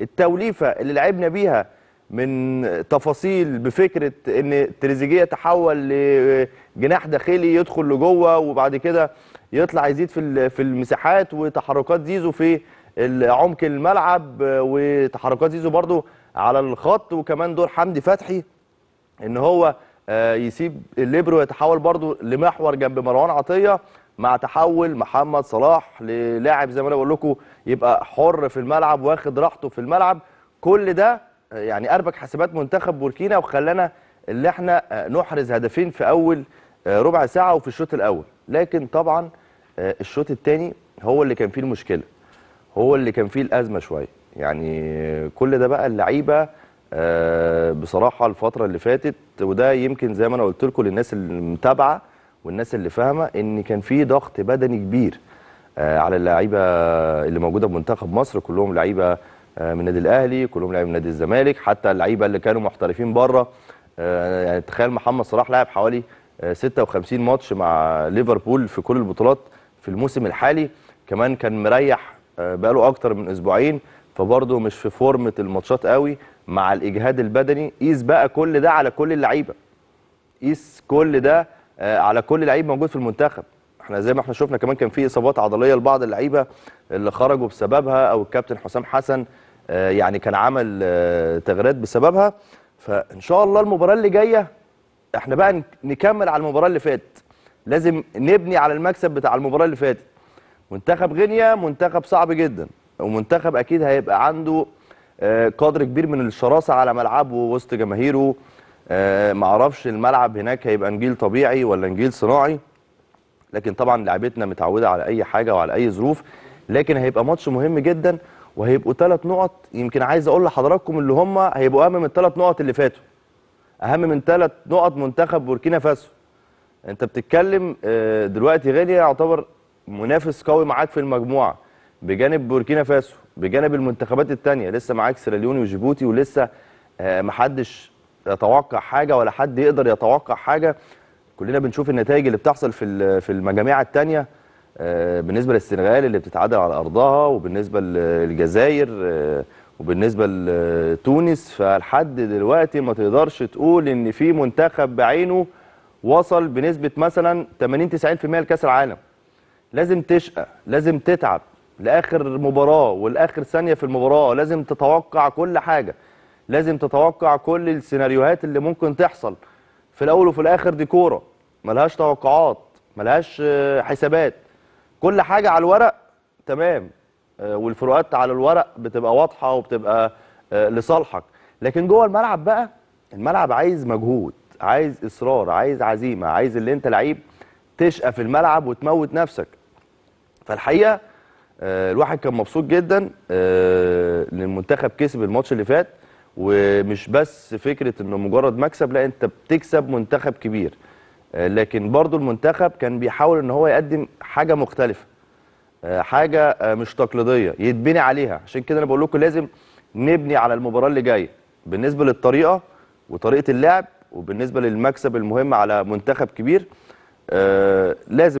التوليفه اللي لعبنا بيها من تفاصيل بفكره ان تريزيجيه تحول لجناح داخلي يدخل لجوه وبعد كده يطلع يزيد في في المساحات وتحركات زيزو في عمق الملعب وتحركات زيزو برده على الخط وكمان دور حمدي فتحي ان هو آه، يسيب الليبرو يتحول برده لمحور جنب مروان عطيه مع تحول محمد صلاح للاعب زي ما انا بقول لكم يبقى حر في الملعب واخد راحته في الملعب كل ده يعني اربك حسابات منتخب بوركينا وخلانا اللي احنا آه، نحرز هدفين في اول آه، ربع ساعه وفي الشوط الاول لكن طبعا آه، الشوط الثاني هو اللي كان فيه المشكله هو اللي كان فيه الازمه شويه يعني كل ده بقى اللعيبه بصراحه الفتره اللي فاتت وده يمكن زي ما انا قلت لكم للناس المتابعه والناس اللي فاهمه ان كان في ضغط بدني كبير آه، على اللعيبه اللي موجوده بمنتخب مصر كلهم لعيبه آه، من النادي الاهلي كلهم لعيبه من نادي الزمالك حتى اللعيبه اللي كانوا محترفين بره آه، يعني تخيل محمد صلاح لعب حوالي 56 ماتش مع ليفربول في كل البطولات في الموسم الحالي كمان كان مريح بقاله اكتر من اسبوعين فبرضه مش في فورمه الماتشات قوي مع الاجهاد البدني قيس بقى كل ده على كل اللعيبه قيس كل ده آه، على كل لعيب موجود في المنتخب احنا زي ما احنا شفنا كمان كان في اصابات عضليه لبعض اللعيبه اللي خرجوا بسببها او الكابتن حسام حسن آه، يعني كان عمل آه، تغييرات بسببها فان شاء الله المباراه اللي جايه احنا بقى نكمل على المباراه اللي فاتت لازم نبني على المكسب بتاع المباراه اللي فاتت منتخب غينيا منتخب صعب جدا ومنتخب اكيد هيبقى عنده قدر كبير من الشراسه على ملعبه ووسط جماهيره آه، معرفش الملعب هناك هيبقى نجيل طبيعي ولا نجيل صناعي لكن طبعا لعبتنا متعوده على اي حاجه وعلى اي ظروف لكن هيبقى ماتش مهم جدا وهيبقوا ثلاث نقط يمكن عايز اقول لحضراتكم اللي هم هيبقوا اهم من الثلاث نقط اللي فاتوا اهم من ثلاث نقط منتخب بوركينا فاسو انت بتتكلم آه، دلوقتي غينيا يعتبر منافس قوي معاك في المجموعه بجانب بوركينا فاسو بجانب المنتخبات الثانيه لسه معاك سيراليوني وجيبوتي ولسه آه، محدش يتوقع حاجه ولا حد يقدر يتوقع حاجه كلنا بنشوف النتائج اللي بتحصل في في المجاميع الثانيه آه، بالنسبه للسنغال اللي بتتعادل على ارضها وبالنسبه للجزائر آه، وبالنسبه لتونس فلحد دلوقتي ما تقدرش تقول ان في منتخب بعينه وصل بنسبه مثلا 80 90% لكاس العالم لازم تشقى لازم تتعب لاخر مباراه ولاخر ثانيه في المباراه لازم تتوقع كل حاجه لازم تتوقع كل السيناريوهات اللي ممكن تحصل في الاول وفي الاخر دي كوره ملهاش توقعات ملهاش آه، حسابات كل حاجه على الورق تمام آه، والفروقات على الورق بتبقى واضحه وبتبقى آه، لصالحك لكن جوه الملعب بقى الملعب عايز مجهود عايز اصرار عايز عزيمه عايز اللي انت لعيب تشقى في الملعب وتموت نفسك فالحقيقه الواحد كان مبسوط جدا ان المنتخب كسب الماتش اللي فات ومش بس فكره انه مجرد مكسب لا انت بتكسب منتخب كبير آه، لكن برضو المنتخب كان بيحاول ان هو يقدم حاجه مختلفه آه، حاجه آه، مش تقليديه يتبني عليها عشان كده انا بقول لكم لازم نبني على المباراه اللي جايه بالنسبه للطريقه وطريقه اللعب وبالنسبه للمكسب المهم على منتخب كبير لازم